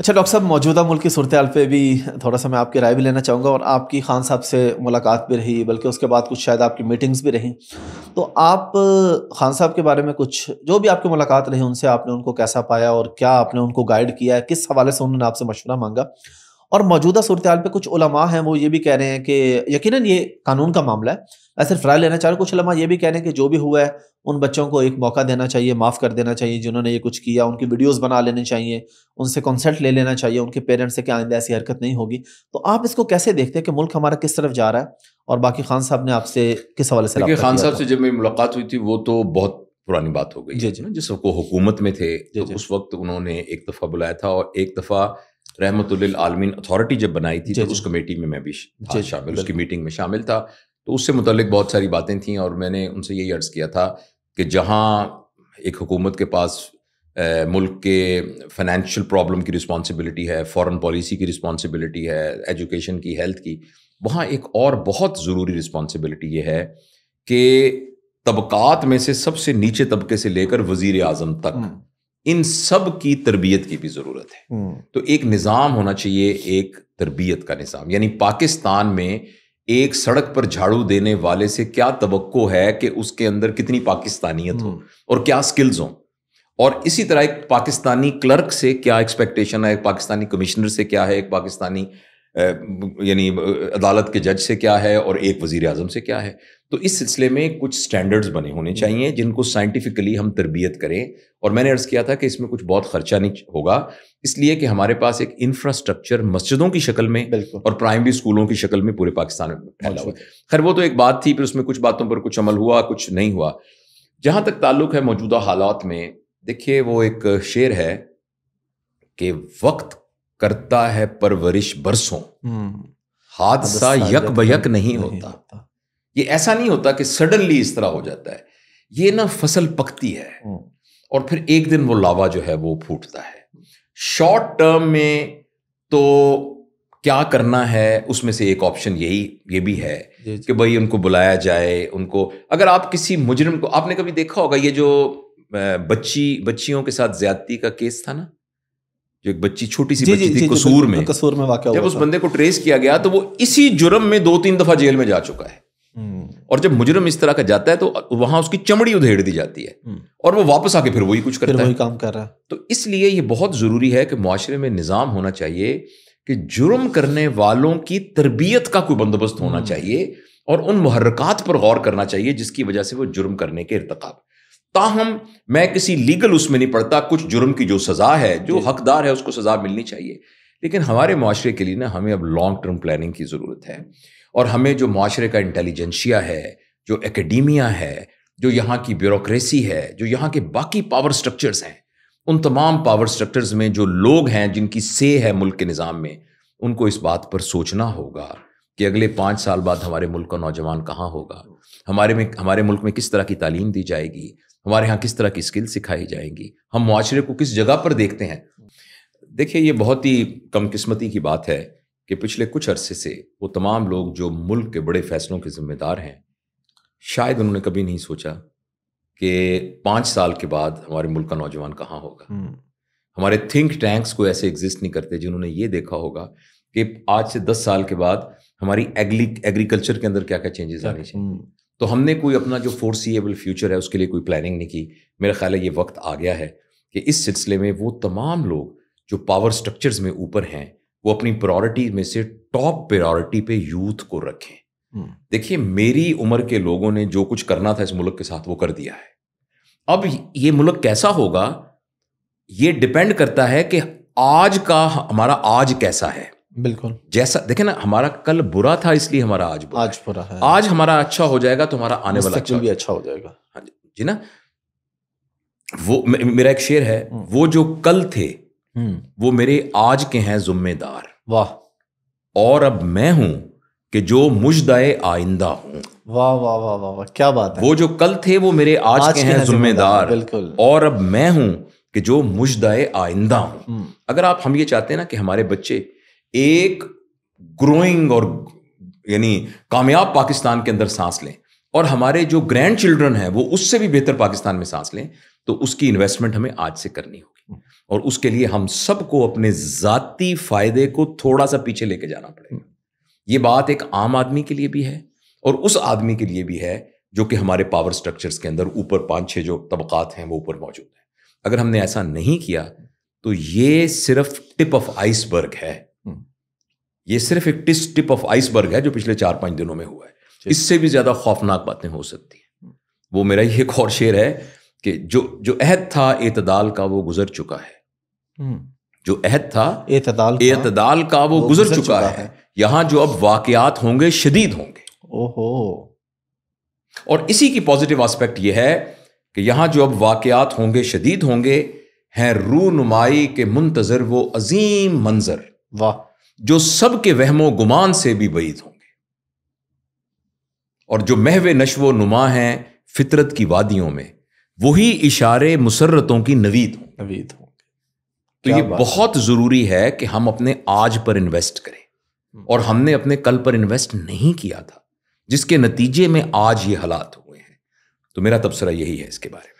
अच्छा डॉक्टर साहब मौजूदा मुल्क की सूरत पे भी थोड़ा सा मैं आपकी राय भी लेना चाहूँगा और आपकी खान साहब से मुलाकात भी रही बल्कि उसके बाद कुछ शायद आपकी मीटिंग्स भी रहीं तो आप खान साहब के बारे में कुछ जो भी आपकी मुलाकात रही उनसे आपने उनको कैसा पाया और क्या आपने उनको गाइड किया है किस हवाले से उन्होंने आपसे मशवरा मांगा और मौजूदा सूरत पर कुछ उलमा हैं वो ये भी कह रहे हैं कि यकीन ये कानून का मामला है ऐसे राय लेना चाह रहे कुछ उलमा ये भी कह रहे हैं कि जो भी हुआ है उन बच्चों को एक मौका देना चाहिए माफ़ कर देना चाहिए जिन्होंने ये कुछ किया उनकी वीडियोस बना लेने चाहिए उनसे कंसल्ट ले लेना चाहिए उनके पेरेंट्स से क्या आइंदा ऐसी हरकत नहीं होगी तो आप इसको कैसे देखते हैं कि मुल्क हमारा किस तरफ जा रहा है और बाकी खान साहब ने आपसे किस हवाले से खान साहब से जब मेरी मुलाकात हुई थी वो तो बहुत पुरानी बात हो गई जी जी जिस वक्त हुकूमत में थे तो उस वक्त उन्होंने एक दफ़ा बुलाया था और एक दफ़ा रहमत आलमीन अथॉरिटी जब बनाई थी तो उस कमेटी में मैं भी शामिल उसकी मीटिंग में शामिल था तो उससे मुतलिक बहुत सारी बातें थी और मैंने उनसे यही अर्ज़ किया था कि जहाँ एक हुकूमत के पास मुल्क के फाइनेंशियल प्रॉब्लम की रिस्पॉन्सिबिलिटी है फॉरेन पॉलिसी की रिस्पॉन्सिबिलिटी है एजुकेशन की हेल्थ की वहाँ एक और बहुत ज़रूरी रिस्पॉन्सिबिलिटी ये है कि तबकात में से सबसे नीचे तबके से लेकर वज़ी अजम तक हम्म। इन सब की तरबियत की भी ज़रूरत है हम्म। तो एक निज़ाम होना चाहिए एक तरबियत का निज़ाम यानी पाकिस्तान में एक सड़क पर झाड़ू देने वाले से क्या तो है कि उसके अंदर कितनी पाकिस्तानियत हो हम्म। और क्या स्किल्स हो और इसी तरह एक पाकिस्तानी क्लर्क से क्या एक्सपेक्टेशन है एक पाकिस्तानी कमिश्नर से क्या है एक पाकिस्तानी यानी अदालत के जज से क्या है और एक वजीर अजम से क्या है तो इस सिलसिले में कुछ स्टैंडर्ड्स बने होने हम्म। चाहिए जिनको साइंटिफिकली हम तरबियत करें और मैंने अर्ज़ किया था कि इसमें कुछ बहुत खर्चा नहीं होगा इसलिए कि हमारे पास एक इंफ्रास्ट्रक्चर मस्जिदों की शक्ल में और प्राइमरी स्कूलों की शक्ल में पूरे पाकिस्तान में फैला हुआ खैर वो तो एक बात थी फिर उसमें कुछ बातों पर कुछ अमल हुआ कुछ नहीं हुआ जहाँ तक ताल्लुक है मौजूदा हालात में देखिए वो एक शेर है कि वक्त करता है परवरिश बरसों हम्म। हादसा यक बयक नहीं होता ये ऐसा नहीं होता कि सडनली इस तरह हो जाता है ये ना फसल पकती है हम्म। और फिर एक दिन वो लावा जो है वो फूटता है शॉर्ट टर्म में तो क्या करना है उसमें से एक ऑप्शन यही ये भी है कि भाई उनको बुलाया जाए उनको अगर आप किसी मुजरिम को आपने कभी देखा होगा ये जो बच्ची बच्चियों के साथ ज्यादती का केस था ना जो एक बच्ची छोटी सी जी, बच्ची जी, थी जी, कसूर में कसूर में वाकया जब उस बंदे को ट्रेस किया गया तो वो इसी जुर्म में दो तीन दफा जेल में जा चुका है हम्म। और जब मुजरम इस तरह का जाता है तो वहां उसकी चमड़ी उधेड़ दी जाती है हम्म। और वो वापस आके फिर वही कुछ करता फिर वही काम कर रहा है तो इसलिए ये बहुत जरूरी है कि माशरे में निज़ाम होना चाहिए कि जुर्म करने वालों की तरबियत का कोई बंदोबस्त होना हम्म। चाहिए और उन मुहरकत पर गौर करना चाहिए जिसकी वजह से वो जुर्म करने के इरतकाब ताहम मैं किसी लीगल उसमें नहीं पड़ता कुछ जुर्म की जो सज़ा है जो हकदार है उसको सज़ा मिलनी चाहिए लेकिन हमारे माशरे के लिए ना हमें अब लॉन्ग टर्म प्लानिंग की ज़रूरत है और हमें जो माशरे का इंटेलिजेंशिया है जो एकेडमिया है जो यहाँ की ब्यूरोक्रेसी है जो यहाँ के बाकी पावर स्ट्रक्चर्स हैं उन तमाम पावर स्ट्रक्चर्स में जो लोग हैं जिनकी से है मुल्क के निज़ाम में उनको इस बात पर सोचना होगा कि अगले पाँच साल बाद हमारे मुल्क का नौजवान कहाँ होगा हमारे में हमारे मुल्क में किस तरह की तालीम दी जाएगी हमारे यहाँ किस तरह की स्किल सिखाई जाएंगी हम मुआरे को किस जगह पर देखते हैं देखिए ये बहुत ही कम किस्मती की बात है कि पिछले कुछ अरसे से वो तमाम लोग जो मुल्क के बड़े फैसलों के ज़िम्मेदार हैं शायद उन्होंने कभी नहीं सोचा कि पाँच साल के बाद हमारे मुल्क का नौजवान कहाँ होगा हम्म। हमारे थिंक टैंक्स को ऐसे एग्जिस्ट नहीं करते जिन्होंने ये देखा होगा कि आज से दस साल के बाद हमारी एग्री एग्रीकल्चर के अंदर क्या क्या चेंजेस आने हम्म। चाहिए तो हमने कोई अपना जो फोर्सीएबल फ्यूचर है उसके लिए कोई प्लानिंग नहीं की मेरा ख्याल है ये वक्त आ गया है कि इस सिलसिले में वो तमाम लोग जो पावर स्ट्रक्चर्स में ऊपर हैं वो अपनी प्रायोरिटी में से टॉप प्रायोरिटी पे यूथ को रखें हम्म। देखिए मेरी उम्र के लोगों ने जो कुछ करना था इस मुल्क के साथ वो कर दिया है अब ये मुल्क कैसा होगा ये डिपेंड करता है कि आज का हमारा आज कैसा है बिल्कुल जैसा देखे ना हमारा कल बुरा था इसलिए हमारा आज बुरा आज बुरा है आज हमारा अच्छा हो जाएगा तो हमारा आने वाला अच्छा भी अच्छा हो जाएगा हाँ जी ना वो मेरा एक शेर है हम्म। वो जो कल थे हम्म। वो मेरे आज के हैं जुम्मेदार वाह और अब मैं हूं कि जो मुजदाए आइंदा हूं वाह वाह वाह वाह वा, क्या बात है वो जो कल थे वो मेरे आज, आज के हैं जुम्मेदार बिल्कुल और अब मैं हूं कि जो मुजदाए आइंदा हूं हम्म। अगर आप हम ये चाहते हैं ना कि हमारे बच्चे एक ग्रोइंग और यानी कामयाब पाकिस्तान के अंदर सांस लें और हमारे जो ग्रैंड चिल्ड्रन हैं वो उससे भी बेहतर पाकिस्तान में सांस लें तो उसकी इन्वेस्टमेंट हमें आज से करनी होगी और उसके लिए हम सबको अपने जाति फायदे को थोड़ा सा पीछे लेके जाना पड़ेगा ये बात एक आम आदमी के लिए भी है और उस आदमी के लिए भी है जो कि हमारे पावर स्ट्रक्चर्स के अंदर ऊपर पांच छः जो तबकात हैं वो ऊपर मौजूद हैं अगर हमने ऐसा नहीं किया तो ये सिर्फ टिप ऑफ आइसबर्ग है ये सिर्फ एक टिस टिप ऑफ आइसबर्ग है जो पिछले चार पांच दिनों में हुआ है इससे भी ज्यादा खौफनाक बातें हो सकती हैं हम्म। वो मेरा ही एक और शेर है कि जो जो अहद था एतदाल का वो गुजर चुका है हम्म। जो अहद था एतदाल का, एतदाल का वो, वो गुजर, चुका, है, यहां जो अब वाकयात होंगे शदीद होंगे ओहो और इसी की पॉजिटिव आस्पेक्ट यह है कि यहां जो अब वाकयात होंगे शदीद होंगे हैं रू नुमाई के मुंतजर वो अजीम मंजर वाह जो सबके वहमो गुमान से भी बईद होंगे और जो महव नशव नुमा हैं फितरत की वादियों में वही इशारे मुसरतों की नवीद हों नवीद होंगे तो ये बहुत ज़रूरी है कि हम अपने आज पर इन्वेस्ट करें हम्म। और हमने अपने कल पर इन्वेस्ट नहीं किया था जिसके नतीजे में आज ये हालात हुए हैं तो मेरा तबसरा यही है इसके बारे में